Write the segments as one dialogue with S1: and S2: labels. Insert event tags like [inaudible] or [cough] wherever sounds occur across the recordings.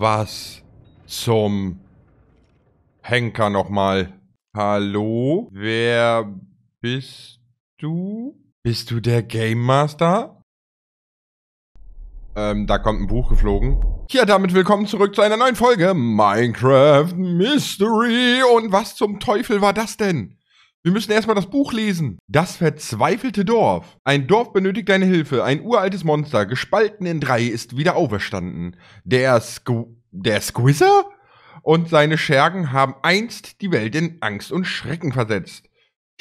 S1: Was zum Henker nochmal? Hallo? Wer bist du? Bist du der Game Master? Ähm, da kommt ein Buch geflogen. Ja, damit willkommen zurück zu einer neuen Folge Minecraft Mystery. Und was zum Teufel war das denn? Wir müssen erstmal das Buch lesen. Das verzweifelte Dorf. Ein Dorf benötigt deine Hilfe. Ein uraltes Monster, gespalten in drei, ist wieder auferstanden. Der Squ der Squizzer und seine Schergen haben einst die Welt in Angst und Schrecken versetzt.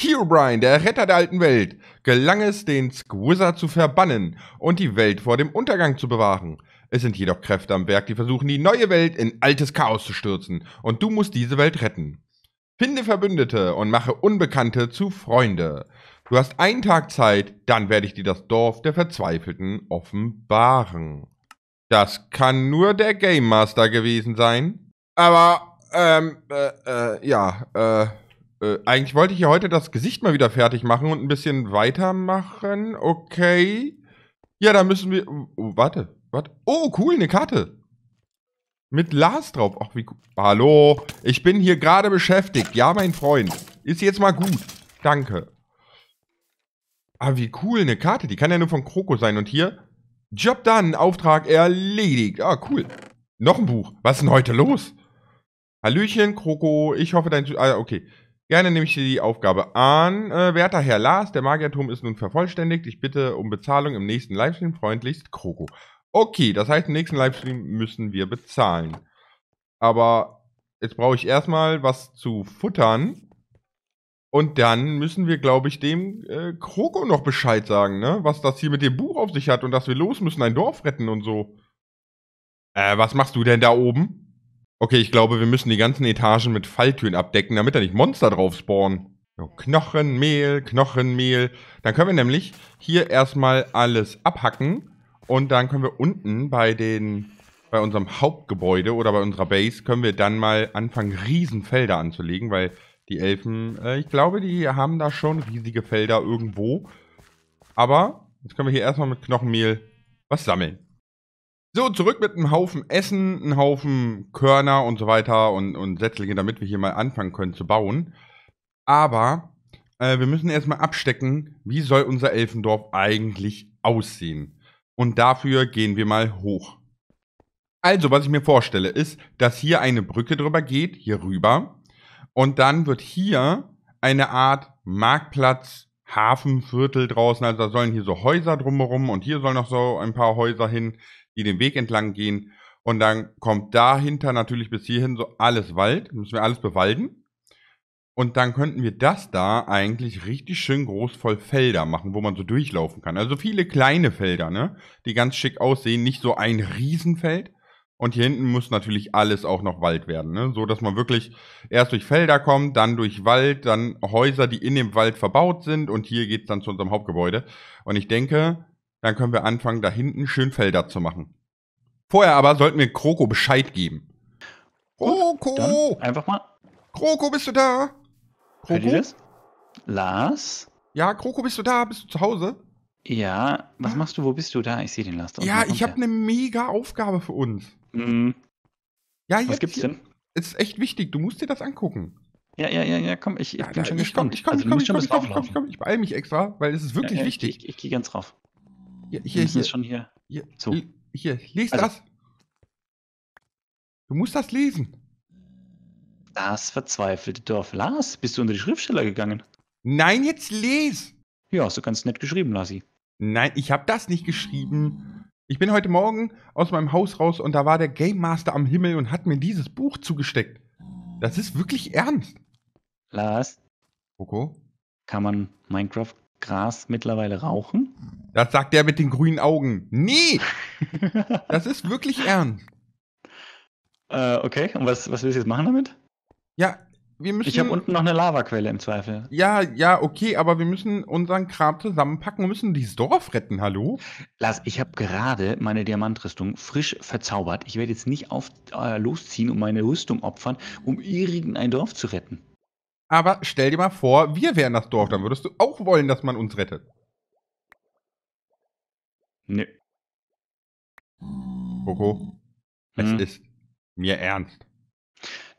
S1: Herobrine, der Retter der alten Welt, gelang es, den Squizzer zu verbannen und die Welt vor dem Untergang zu bewahren. Es sind jedoch Kräfte am Werk, die versuchen, die neue Welt in altes Chaos zu stürzen, und du musst diese Welt retten. Finde Verbündete und mache Unbekannte zu Freunde. Du hast einen Tag Zeit, dann werde ich dir das Dorf der Verzweifelten offenbaren. Das kann nur der Game Master gewesen sein. Aber, ähm, äh, äh, ja, äh, äh, eigentlich wollte ich ja heute das Gesicht mal wieder fertig machen und ein bisschen weitermachen. Okay. Ja, da müssen wir. Oh, oh warte, warte. Oh, cool, eine Karte. Mit Lars drauf. Ach, wie gut. Hallo, ich bin hier gerade beschäftigt. Ja, mein Freund. Ist jetzt mal gut. Danke. Ah, wie cool, eine Karte. Die kann ja nur von Kroko sein. Und hier, Job done, Auftrag erledigt. Ah, cool. Noch ein Buch. Was ist denn heute los? Hallöchen, Kroko. Ich hoffe, dein... Ah, okay. Gerne nehme ich dir die Aufgabe an. Äh, werter Herr Lars, der Magierturm ist nun vervollständigt. Ich bitte um Bezahlung im nächsten Livestream. Freundlichst, Kroko. Okay, das heißt, im nächsten Livestream müssen wir bezahlen. Aber jetzt brauche ich erstmal was zu futtern. Und dann müssen wir, glaube ich, dem äh, Kroko noch Bescheid sagen, ne? Was das hier mit dem Buch auf sich hat und dass wir los müssen, ein Dorf retten und so. Äh, was machst du denn da oben? Okay, ich glaube, wir müssen die ganzen Etagen mit Falltüren abdecken, damit da nicht Monster drauf spawnen. So, Knochenmehl, Knochenmehl. Dann können wir nämlich hier erstmal alles abhacken und dann können wir unten bei den bei unserem Hauptgebäude oder bei unserer Base können wir dann mal anfangen, Riesenfelder anzulegen, weil die Elfen, äh, ich glaube, die haben da schon riesige Felder irgendwo. Aber jetzt können wir hier erstmal mit Knochenmehl was sammeln. So, zurück mit einem Haufen Essen, einem Haufen Körner und so weiter und, und Setzlinge, damit wir hier mal anfangen können zu bauen. Aber äh, wir müssen erstmal abstecken, wie soll unser Elfendorf eigentlich aussehen. Und dafür gehen wir mal hoch. Also, was ich mir vorstelle, ist, dass hier eine Brücke drüber geht, hier rüber. Und dann wird hier eine Art Marktplatz, Hafenviertel draußen. Also da sollen hier so Häuser drumherum und hier sollen noch so ein paar Häuser hin, die den Weg entlang gehen. Und dann kommt dahinter natürlich bis hierhin so alles Wald. Müssen wir alles bewalden. Und dann könnten wir das da eigentlich richtig schön groß voll Felder machen, wo man so durchlaufen kann. Also viele kleine Felder, ne? Die ganz schick aussehen. Nicht so ein Riesenfeld. Und hier hinten muss natürlich alles auch noch Wald werden, ne? So dass man wirklich erst durch Felder kommt, dann durch Wald, dann Häuser, die in dem Wald verbaut sind. Und hier geht es dann zu unserem Hauptgebäude. Und ich denke, dann können wir anfangen, da hinten schön Felder zu machen. Vorher aber sollten wir Kroko Bescheid geben. Kroko! Einfach mal. Kroko, bist du da?
S2: Hört ihr das? Lars? Ja, Kroko, bist du da? Bist du zu Hause? Ja, was ah. machst du? Wo bist du? Da, ich sehe den Lars. Da ja, ich habe
S1: eine mega Aufgabe für uns. Mhm. Ja, jetzt, was gibt's denn? Es ist echt wichtig, du musst dir das angucken. Ja, ja, ja, ja, komm, ich, ich ja, bin da, schon ich gespannt. Komm, ich komm, also, ich komme, ich komme, ich komm, ich
S2: beeile mich extra, weil es ist wirklich ja, ja, wichtig. Ich, ich, ich gehe ganz drauf. Ja, hier, hier. schon hier. Hier, so. hier, hier. also. das. Du musst das lesen. Das verzweifelte Dorf. Lars, bist du unter die Schriftsteller gegangen? Nein, jetzt les! Ja, hast du ganz nett geschrieben, Lassi. Nein,
S1: ich habe das nicht geschrieben. Ich bin heute Morgen aus meinem Haus raus und da war der Game Master
S2: am Himmel und hat mir dieses Buch zugesteckt. Das ist wirklich ernst. Lars. Coco? Kann man Minecraft Gras mittlerweile rauchen? Das sagt der mit den grünen Augen. Nee! das ist wirklich ernst. [laughs]
S1: Äh, okay, und was, was willst du jetzt machen damit? Ja, wir müssen. Ich habe unten noch eine Lavaquelle im Zweifel. Ja, ja, okay, aber wir müssen unseren Kram zusammenpacken und müssen dieses Dorf retten,
S2: hallo? Lars, ich habe gerade meine Diamantrüstung frisch verzaubert. Ich werde jetzt nicht auf, äh, losziehen und meine Rüstung opfern, um irgendein Dorf zu retten. Aber
S1: stell dir mal vor, wir wären das Dorf, dann würdest du auch wollen, dass man uns rettet.
S2: Nö. Coco, hm. es ist mir ernst.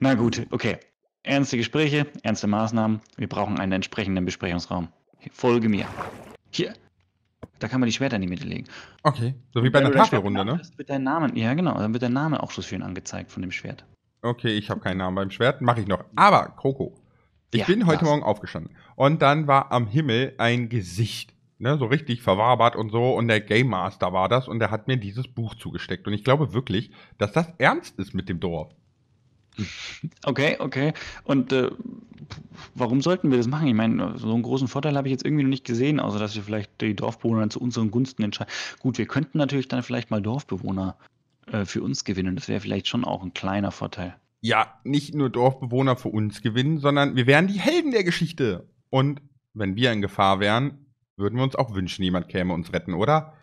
S2: Na gut, okay. Ernste Gespräche, ernste Maßnahmen. Wir brauchen einen entsprechenden Besprechungsraum. Folge mir. Hier. Da kann man die Schwerter in die Mitte legen.
S1: Okay, so wie bei einer Tafelrunde, ne?
S2: Wird dein Name, ja, genau. Dann wird dein Name auch so schön angezeigt von dem Schwert. Okay, ich habe keinen Namen beim Schwert, mache ich noch. Aber, Kroko, ich ja, bin heute das.
S1: Morgen aufgestanden und dann war am Himmel ein Gesicht. Ne, so richtig verwabert und so. Und der Game Master war das und der hat mir dieses Buch zugesteckt. Und ich glaube wirklich, dass das ernst ist mit dem Dorf.
S2: Okay, okay. Und äh, warum sollten wir das machen? Ich meine, so einen großen Vorteil habe ich jetzt irgendwie noch nicht gesehen, außer dass wir vielleicht die Dorfbewohner zu unseren Gunsten entscheiden. Gut, wir könnten natürlich dann vielleicht mal Dorfbewohner äh, für uns gewinnen. Das wäre vielleicht schon auch ein kleiner Vorteil.
S1: Ja, nicht nur Dorfbewohner für uns gewinnen, sondern wir wären die Helden der Geschichte. Und wenn wir in Gefahr wären, würden wir uns auch wünschen, jemand käme uns retten,
S2: oder?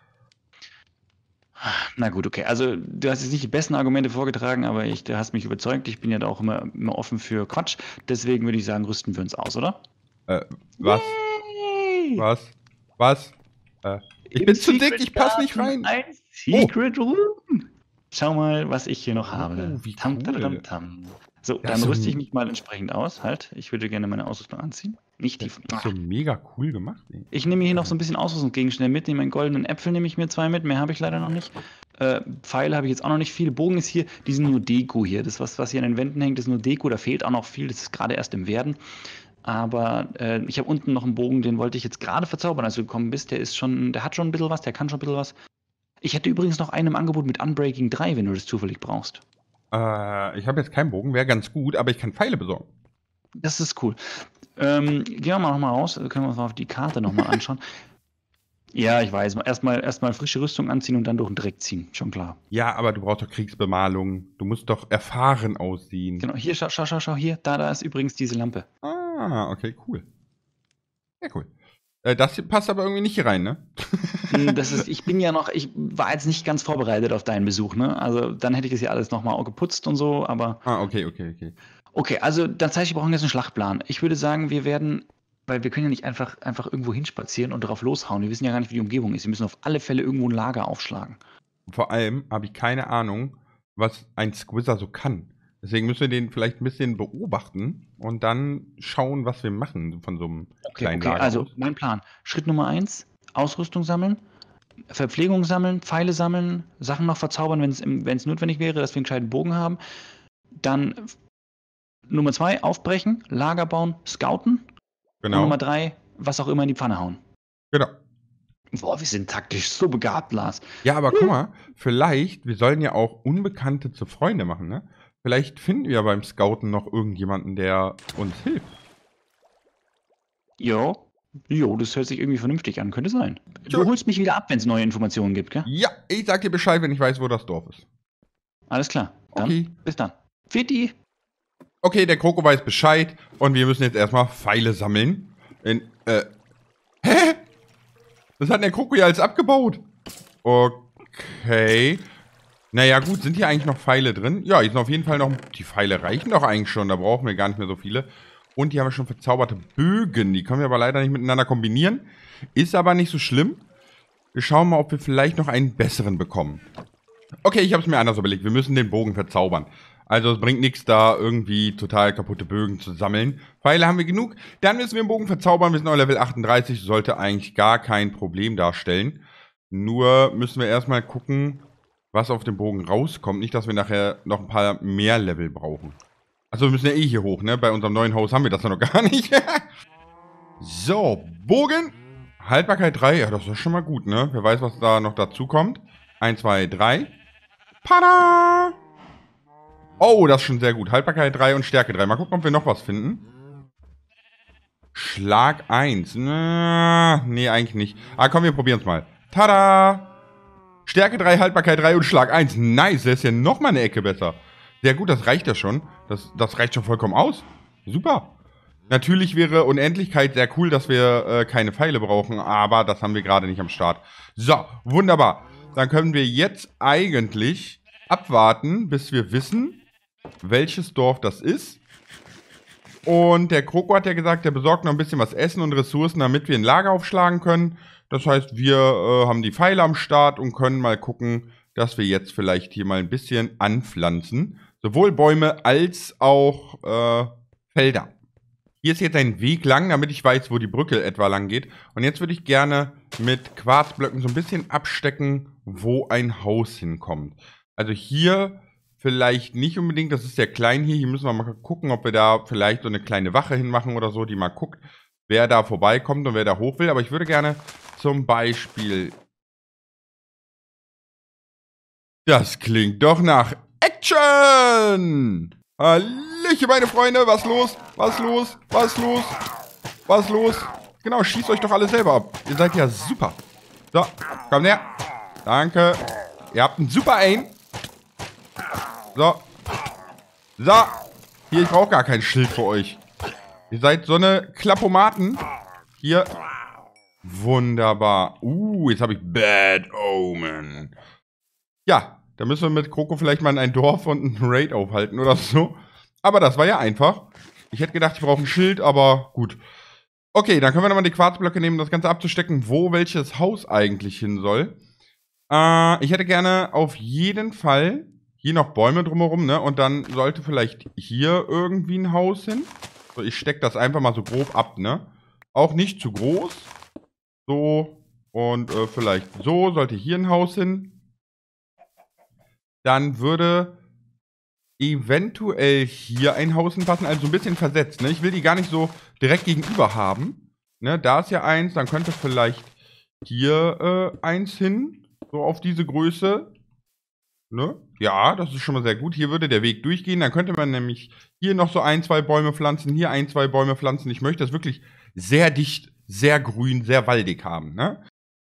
S2: Na gut, okay. Also du hast jetzt nicht die besten Argumente vorgetragen, aber ich, du hast mich überzeugt. Ich bin ja da auch immer, immer offen für Quatsch. Deswegen würde ich sagen, rüsten wir uns aus, oder? Äh, was? Yay! Was? Was? Äh, ich Im bin zu dick, ich passe nicht rein. Ein oh. Secret oh. Room. Schau mal, was ich hier noch oh, habe. Oh, wie cool. tam, tam, tam, tam. So, ja, dann so rüste ich mich mal entsprechend aus. Halt, ich würde gerne meine Ausrüstung anziehen. Nicht die. Das so mega cool gemacht. Ey. Ich nehme hier noch so ein bisschen Ausrüstungsgegenstände mit. Nehme einen goldenen Äpfel, nehme ich mir zwei mit. Mehr habe ich leider noch nicht. Äh, Pfeile habe ich jetzt auch noch nicht viel. Bogen ist hier, die sind nur Deko hier. Das, was, was hier an den Wänden hängt, ist nur Deko. Da fehlt auch noch viel. Das ist gerade erst im Werden. Aber äh, ich habe unten noch einen Bogen, den wollte ich jetzt gerade verzaubern, als du gekommen bist. Der ist schon, der hat schon ein bisschen was, der kann schon ein bisschen was. Ich hätte übrigens noch einen im Angebot mit Unbreaking 3, wenn du das zufällig brauchst. Äh, ich habe jetzt keinen Bogen, wäre ganz gut, aber ich kann Pfeile besorgen. Das ist cool. Ähm, gehen wir mal nochmal raus, können wir uns mal auf die Karte nochmal anschauen. [laughs] ja, ich weiß. Erstmal erstmal frische Rüstung anziehen und dann durch den Dreck ziehen, schon klar.
S1: Ja, aber du brauchst doch Kriegsbemalung. Du musst doch erfahren aussehen. Genau, hier, schau, schau, schau, schau, hier. Da, da ist übrigens diese Lampe. Ah, okay, cool.
S2: Ja, cool. Äh,
S1: das passt aber irgendwie nicht hier rein, ne?
S2: [laughs] das ist, ich bin ja noch, ich war jetzt nicht ganz vorbereitet auf deinen Besuch, ne? Also dann hätte ich das ja alles nochmal geputzt und so, aber. Ah, okay, okay, okay. Okay, also das heißt, wir brauchen jetzt einen Schlachtplan. Ich würde sagen, wir werden, weil wir können ja nicht einfach, einfach irgendwo hinspazieren und drauf loshauen. Wir wissen ja gar nicht, wie die Umgebung ist. Wir müssen auf alle Fälle irgendwo ein Lager aufschlagen. Vor allem habe ich keine Ahnung, was ein
S1: Squizzer so kann. Deswegen müssen wir den vielleicht ein bisschen beobachten und dann schauen, was wir
S2: machen von so einem okay, kleinen okay, Lager. Also mein Plan. Schritt Nummer eins, Ausrüstung sammeln, Verpflegung sammeln, Pfeile sammeln, Sachen noch verzaubern, wenn es notwendig wäre, dass wir einen gescheiten Bogen haben. Dann Nummer zwei, aufbrechen, Lager bauen, scouten. Genau. Und Nummer drei, was auch immer in die Pfanne hauen. Genau. Boah, wir sind taktisch
S1: so begabt, Lars. Ja, aber hm. guck mal, vielleicht, wir sollen ja auch Unbekannte zu Freunde machen, ne? Vielleicht finden wir beim Scouten noch irgendjemanden, der uns hilft.
S2: Jo, Jo, das hört sich irgendwie vernünftig an. Könnte sein. Du holst mich wieder ab, wenn es neue Informationen gibt, gell? Ja, ich sag dir Bescheid, wenn ich weiß, wo das Dorf ist. Alles klar. Dann,
S1: okay. Bis dann. Fitti. Okay, der Kroko weiß Bescheid und wir müssen jetzt erstmal Pfeile sammeln. In, äh, hä? Das hat der Kroko ja alles abgebaut. Okay. Naja, gut, sind hier eigentlich noch Pfeile drin? Ja, hier sind auf jeden Fall noch... Die Pfeile reichen doch eigentlich schon, da brauchen wir gar nicht mehr so viele. Und hier haben wir schon verzauberte Bögen. Die können wir aber leider nicht miteinander kombinieren. Ist aber nicht so schlimm. Wir schauen mal, ob wir vielleicht noch einen besseren bekommen. Okay, ich habe es mir anders überlegt. Wir müssen den Bogen verzaubern. Also es bringt nichts, da irgendwie total kaputte Bögen zu sammeln. Pfeile haben wir genug. Dann müssen wir den Bogen verzaubern. Wir sind auf Level 38. Sollte eigentlich gar kein Problem darstellen. Nur müssen wir erstmal gucken, was auf dem Bogen rauskommt. Nicht, dass wir nachher noch ein paar mehr Level brauchen. Also wir müssen ja eh hier hoch, ne? Bei unserem neuen Haus haben wir das ja noch gar nicht. [laughs] so, Bogen. Haltbarkeit 3. Ja, das ist schon mal gut, ne? Wer weiß, was da noch dazu kommt. 1, 2, 3. Pada! Oh, das ist schon sehr gut. Haltbarkeit 3 und Stärke 3. Mal gucken, ob wir noch was finden. Schlag 1. nee, eigentlich nicht. Ah, komm, wir probieren es mal. Tada! Stärke 3, Haltbarkeit 3 und Schlag 1. Nice, das ist ja nochmal eine Ecke besser. Sehr gut, das reicht ja schon. Das, das reicht schon vollkommen aus. Super. Natürlich wäre Unendlichkeit sehr cool, dass wir äh, keine Pfeile brauchen, aber das haben wir gerade nicht am Start. So, wunderbar. Dann können wir jetzt eigentlich abwarten, bis wir wissen, welches Dorf das ist. Und der Kroko hat ja gesagt, der besorgt noch ein bisschen was Essen und Ressourcen, damit wir ein Lager aufschlagen können. Das heißt, wir äh, haben die Pfeile am Start und können mal gucken, dass wir jetzt vielleicht hier mal ein bisschen anpflanzen. Sowohl Bäume als auch äh, Felder. Hier ist jetzt ein Weg lang, damit ich weiß, wo die Brücke etwa lang geht. Und jetzt würde ich gerne mit Quarzblöcken so ein bisschen abstecken, wo ein Haus hinkommt. Also hier vielleicht nicht unbedingt, das ist sehr klein hier. Hier müssen wir mal gucken, ob wir da vielleicht so eine kleine Wache hinmachen oder so, die mal guckt, wer da vorbeikommt und wer da hoch will. Aber ich würde gerne zum Beispiel... Das klingt doch nach Action! Hallöchen, meine Freunde. Was los? Was los? Was los? Was los? Genau, schießt euch doch alle selber ab. Ihr seid ja super. So, komm her. Danke. Ihr habt einen super Aim. So. So. Hier, ich brauche gar kein Schild für euch. Ihr seid so eine Klappomaten. Hier. Wunderbar. Uh, jetzt habe ich Bad Omen. Ja, da müssen wir mit Kroko vielleicht mal in ein Dorf und einen Raid aufhalten oder so. Aber das war ja einfach. Ich hätte gedacht, ich brauche ein Schild, aber gut. Okay, dann können wir nochmal die Quarzblöcke nehmen, um das Ganze abzustecken, wo welches Haus eigentlich hin soll. Äh, ich hätte gerne auf jeden Fall hier noch Bäume drumherum, ne? Und dann sollte vielleicht hier irgendwie ein Haus hin. So, ich stecke das einfach mal so grob ab, ne? Auch nicht zu groß. So. Und äh, vielleicht so sollte hier ein Haus hin dann würde eventuell hier ein Haus hinpassen, also ein bisschen versetzt. Ne? Ich will die gar nicht so direkt gegenüber haben. Ne? Da ist ja eins, dann könnte vielleicht hier äh, eins hin, so auf diese Größe. Ne? Ja, das ist schon mal sehr gut. Hier würde der Weg durchgehen. Dann könnte man nämlich hier noch so ein, zwei Bäume pflanzen, hier ein, zwei Bäume pflanzen. Ich möchte das wirklich sehr dicht, sehr grün, sehr waldig haben. Ne?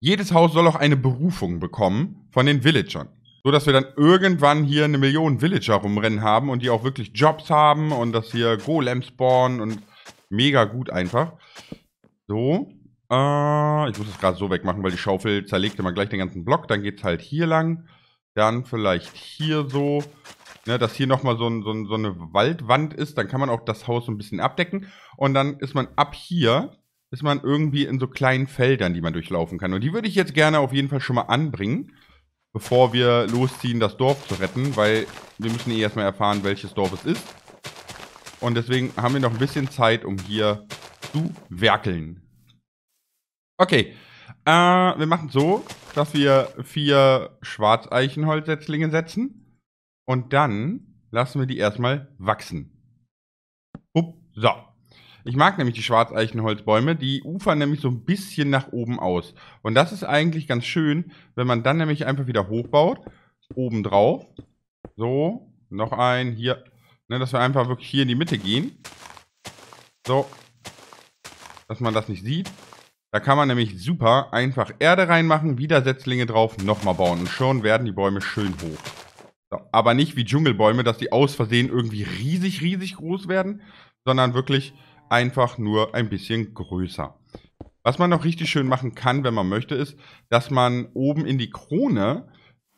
S1: Jedes Haus soll auch eine Berufung bekommen von den Villagern. So dass wir dann irgendwann hier eine Million Villager rumrennen haben und die auch wirklich Jobs haben und dass hier Golems spawnen und mega gut einfach. So. Äh, ich muss das gerade so wegmachen, weil die Schaufel zerlegt immer gleich den ganzen Block. Dann geht's halt hier lang. Dann vielleicht hier so. Ne, dass hier nochmal so, ein, so, ein, so eine Waldwand ist. Dann kann man auch das Haus so ein bisschen abdecken. Und dann ist man ab hier ist man irgendwie in so kleinen Feldern, die man durchlaufen kann. Und die würde ich jetzt gerne auf jeden Fall schon mal anbringen bevor wir losziehen, das Dorf zu retten, weil wir müssen eh erstmal erfahren, welches Dorf es ist. Und deswegen haben wir noch ein bisschen Zeit, um hier zu werkeln. Okay, äh, wir machen so, dass wir vier Schwarzeichenholzsetzlinge setzen. Und dann lassen wir die erstmal wachsen. Upp, so. Ich mag nämlich die Schwarzeichenholzbäume, die ufern nämlich so ein bisschen nach oben aus. Und das ist eigentlich ganz schön, wenn man dann nämlich einfach wieder hochbaut, oben drauf. So, noch ein, hier, ne, dass wir einfach wirklich hier in die Mitte gehen. So, dass man das nicht sieht. Da kann man nämlich super einfach Erde reinmachen, wieder Setzlinge drauf, nochmal bauen. Und schon werden die Bäume schön hoch. So, aber nicht wie Dschungelbäume, dass die aus Versehen irgendwie riesig, riesig groß werden, sondern wirklich einfach nur ein bisschen größer. Was man noch richtig schön machen kann, wenn man möchte, ist, dass man oben in die Krone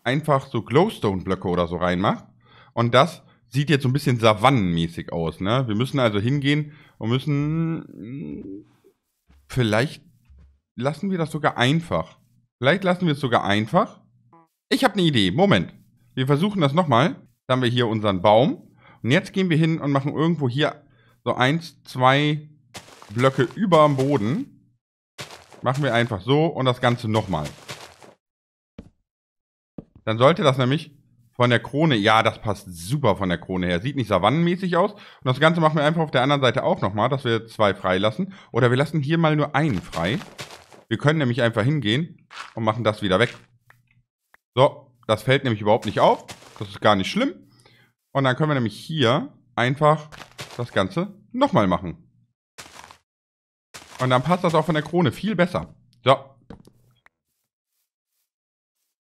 S1: einfach so Glowstone-Blöcke oder so reinmacht. Und das sieht jetzt so ein bisschen savannenmäßig aus. Ne? Wir müssen also hingehen und müssen... Hm, vielleicht lassen wir das sogar einfach. Vielleicht lassen wir es sogar einfach. Ich habe eine Idee. Moment. Wir versuchen das nochmal. Dann haben wir hier unseren Baum. Und jetzt gehen wir hin und machen irgendwo hier so eins, zwei Blöcke über dem Boden. Machen wir einfach so und das Ganze nochmal. Dann sollte das nämlich von der Krone, ja, das passt super von der Krone her. Sieht nicht savannenmäßig aus. Und das Ganze machen wir einfach auf der anderen Seite auch nochmal, dass wir zwei freilassen. Oder wir lassen hier mal nur einen frei. Wir können nämlich einfach hingehen und machen das wieder weg. So, das fällt nämlich überhaupt nicht auf. Das ist gar nicht schlimm. Und dann können wir nämlich hier einfach das Ganze nochmal machen. Und dann passt das auch von der Krone viel besser. So.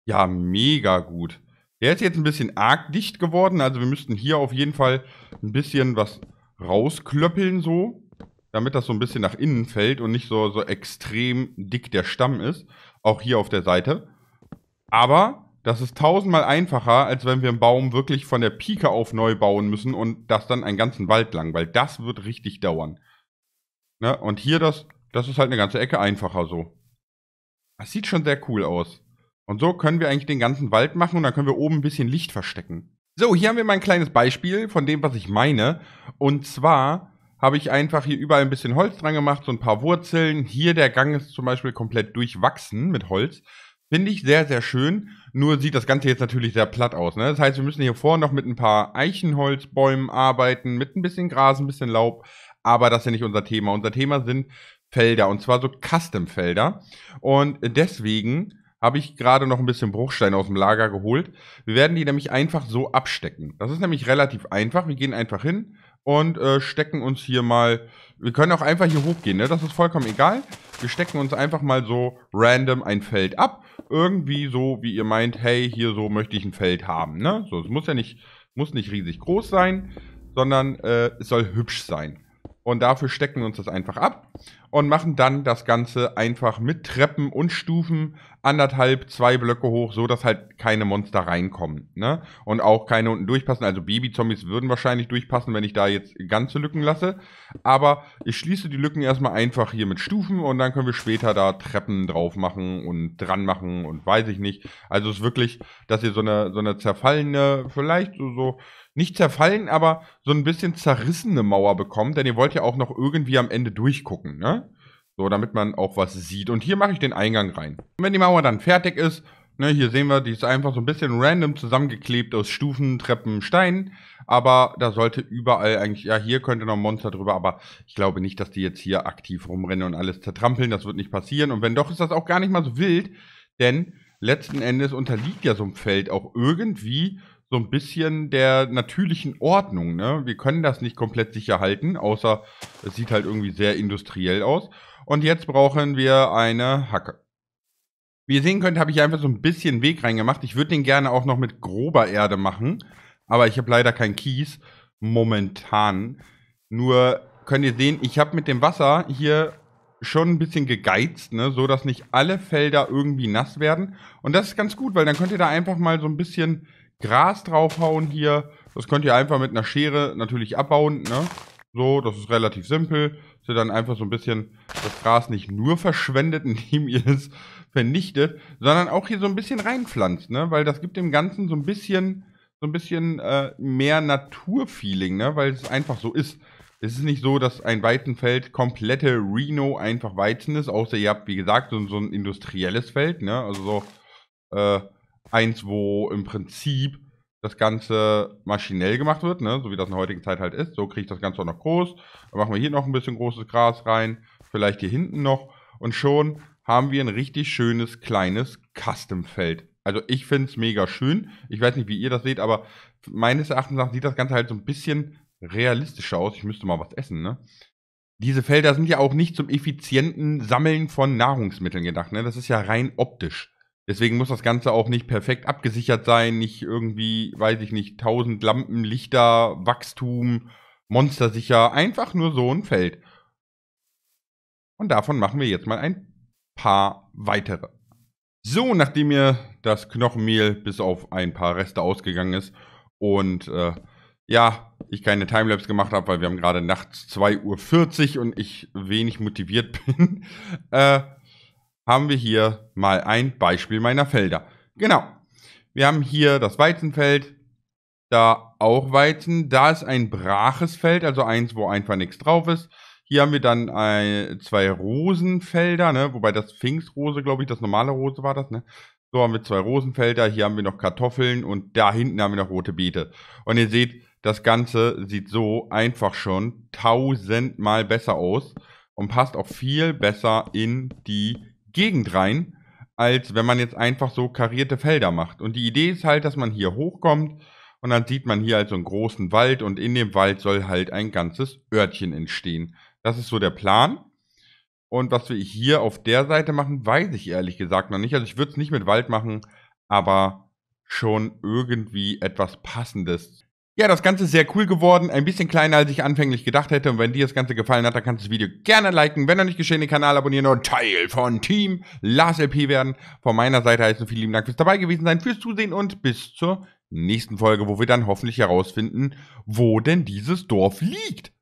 S1: Ja, mega gut. Der ist jetzt ein bisschen arg dicht geworden. Also wir müssten hier auf jeden Fall ein bisschen was rausklöppeln so. Damit das so ein bisschen nach innen fällt und nicht so, so extrem dick der Stamm ist. Auch hier auf der Seite. Aber das ist tausendmal einfacher, als wenn wir einen Baum wirklich von der Pike auf neu bauen müssen und das dann einen ganzen Wald lang, weil das wird richtig dauern. Ne? Und hier das, das ist halt eine ganze Ecke einfacher so. Das sieht schon sehr cool aus. Und so können wir eigentlich den ganzen Wald machen und dann können wir oben ein bisschen Licht verstecken. So, hier haben wir mal ein kleines Beispiel von dem, was ich meine. Und zwar habe ich einfach hier überall ein bisschen Holz dran gemacht, so ein paar Wurzeln. Hier der Gang ist zum Beispiel komplett durchwachsen mit Holz. Finde ich sehr, sehr schön. Nur sieht das Ganze jetzt natürlich sehr platt aus. Ne? Das heißt, wir müssen hier vorne noch mit ein paar Eichenholzbäumen arbeiten, mit ein bisschen Gras, ein bisschen Laub. Aber das ist ja nicht unser Thema. Unser Thema sind Felder und zwar so Custom-Felder. Und deswegen habe ich gerade noch ein bisschen Bruchstein aus dem Lager geholt. Wir werden die nämlich einfach so abstecken. Das ist nämlich relativ einfach. Wir gehen einfach hin und äh, stecken uns hier mal... Wir können auch einfach hier hochgehen, ne? Das ist vollkommen egal. Wir stecken uns einfach mal so random ein Feld ab irgendwie so, wie ihr meint, hey, hier so möchte ich ein Feld haben. Ne? So, es muss ja nicht, muss nicht riesig groß sein, sondern äh, es soll hübsch sein. Und dafür stecken wir uns das einfach ab und machen dann das Ganze einfach mit Treppen und Stufen anderthalb, zwei Blöcke hoch, so dass halt keine Monster reinkommen. Ne? Und auch keine unten durchpassen. Also Baby-Zombies würden wahrscheinlich durchpassen, wenn ich da jetzt ganze Lücken lasse. Aber ich schließe die Lücken erstmal einfach hier mit Stufen und dann können wir später da Treppen drauf machen und dran machen und weiß ich nicht. Also es ist wirklich, dass ihr so eine, so eine zerfallene, vielleicht so, so nicht zerfallen, aber so ein bisschen zerrissene Mauer bekommt, denn ihr wollt ja auch noch irgendwie am Ende durchgucken, ne? So, damit man auch was sieht. Und hier mache ich den Eingang rein. Und wenn die Mauer dann fertig ist, ne, hier sehen wir, die ist einfach so ein bisschen random zusammengeklebt aus Stufen, Treppen, Steinen. Aber da sollte überall eigentlich, ja, hier könnte noch ein Monster drüber, aber ich glaube nicht, dass die jetzt hier aktiv rumrennen und alles zertrampeln. Das wird nicht passieren. Und wenn doch, ist das auch gar nicht mal so wild, denn letzten Endes unterliegt ja so ein Feld auch irgendwie so ein bisschen der natürlichen Ordnung. Ne? Wir können das nicht komplett sicher halten, außer es sieht halt irgendwie sehr industriell aus. Und jetzt brauchen wir eine Hacke. Wie ihr sehen könnt, habe ich einfach so ein bisschen Weg reingemacht. Ich würde den gerne auch noch mit grober Erde machen, aber ich habe leider keinen Kies momentan. Nur könnt ihr sehen, ich habe mit dem Wasser hier schon ein bisschen gegeizt, ne, so dass nicht alle Felder irgendwie nass werden. Und das ist ganz gut, weil dann könnt ihr da einfach mal so ein bisschen Gras draufhauen hier. Das könnt ihr einfach mit einer Schere natürlich abbauen, ne? So, das ist relativ simpel. Dass ihr dann einfach so ein bisschen das Gras nicht nur verschwendet, [laughs] indem ihr es vernichtet, sondern auch hier so ein bisschen reinpflanzt, ne? Weil das gibt dem Ganzen so ein bisschen, so ein bisschen äh, mehr Naturfeeling, ne? Weil es einfach so ist. Es ist nicht so, dass ein Weizenfeld komplette Reno einfach Weizen ist, außer ihr habt, wie gesagt, so, so ein industrielles Feld, ne? Also so, äh, eins, wo im Prinzip das Ganze maschinell gemacht wird, ne? so wie das in der heutigen Zeit halt ist. So kriege ich das Ganze auch noch groß. Dann machen wir hier noch ein bisschen großes Gras rein, vielleicht hier hinten noch. Und schon haben wir ein richtig schönes, kleines Custom-Feld. Also ich finde es mega schön. Ich weiß nicht, wie ihr das seht, aber meines Erachtens nach sieht das Ganze halt so ein bisschen realistischer aus. Ich müsste mal was essen, ne? Diese Felder sind ja auch nicht zum effizienten Sammeln von Nahrungsmitteln gedacht, ne? Das ist ja rein optisch. Deswegen muss das Ganze auch nicht perfekt abgesichert sein, nicht irgendwie, weiß ich nicht, tausend Lampen, Lichter, Wachstum, monstersicher, einfach nur so ein Feld. Und davon machen wir jetzt mal ein paar weitere. So, nachdem mir das Knochenmehl bis auf ein paar Reste ausgegangen ist und äh, ja, ich keine Timelapse gemacht habe, weil wir haben gerade nachts 2.40 Uhr und ich wenig motiviert [laughs] bin, äh, haben wir hier mal ein Beispiel meiner Felder. Genau. Wir haben hier das Weizenfeld, da auch Weizen, da ist ein braches Feld, also eins, wo einfach nichts drauf ist. Hier haben wir dann ein, zwei Rosenfelder, ne? wobei das Pfingstrose, glaube ich, das normale Rose war das. Ne? So haben wir zwei Rosenfelder, hier haben wir noch Kartoffeln und da hinten haben wir noch rote Beete. Und ihr seht, das Ganze sieht so einfach schon tausendmal besser aus und passt auch viel besser in die Gegend rein, als wenn man jetzt einfach so karierte Felder macht. Und die Idee ist halt, dass man hier hochkommt und dann sieht man hier halt so einen großen Wald und in dem Wald soll halt ein ganzes Örtchen entstehen. Das ist so der Plan. Und was wir hier auf der Seite machen, weiß ich ehrlich gesagt noch nicht. Also ich würde es nicht mit Wald machen, aber schon irgendwie etwas Passendes ja, das Ganze ist sehr cool geworden, ein bisschen kleiner, als ich anfänglich gedacht hätte. Und wenn dir das Ganze gefallen hat, dann kannst du das Video gerne liken. Wenn noch nicht geschehen, den Kanal abonnieren und Teil von Team Lars LP werden. Von meiner Seite heißt es vielen lieben Dank fürs dabei gewesen sein, fürs Zusehen und bis zur nächsten Folge, wo wir dann hoffentlich herausfinden, wo denn dieses Dorf liegt.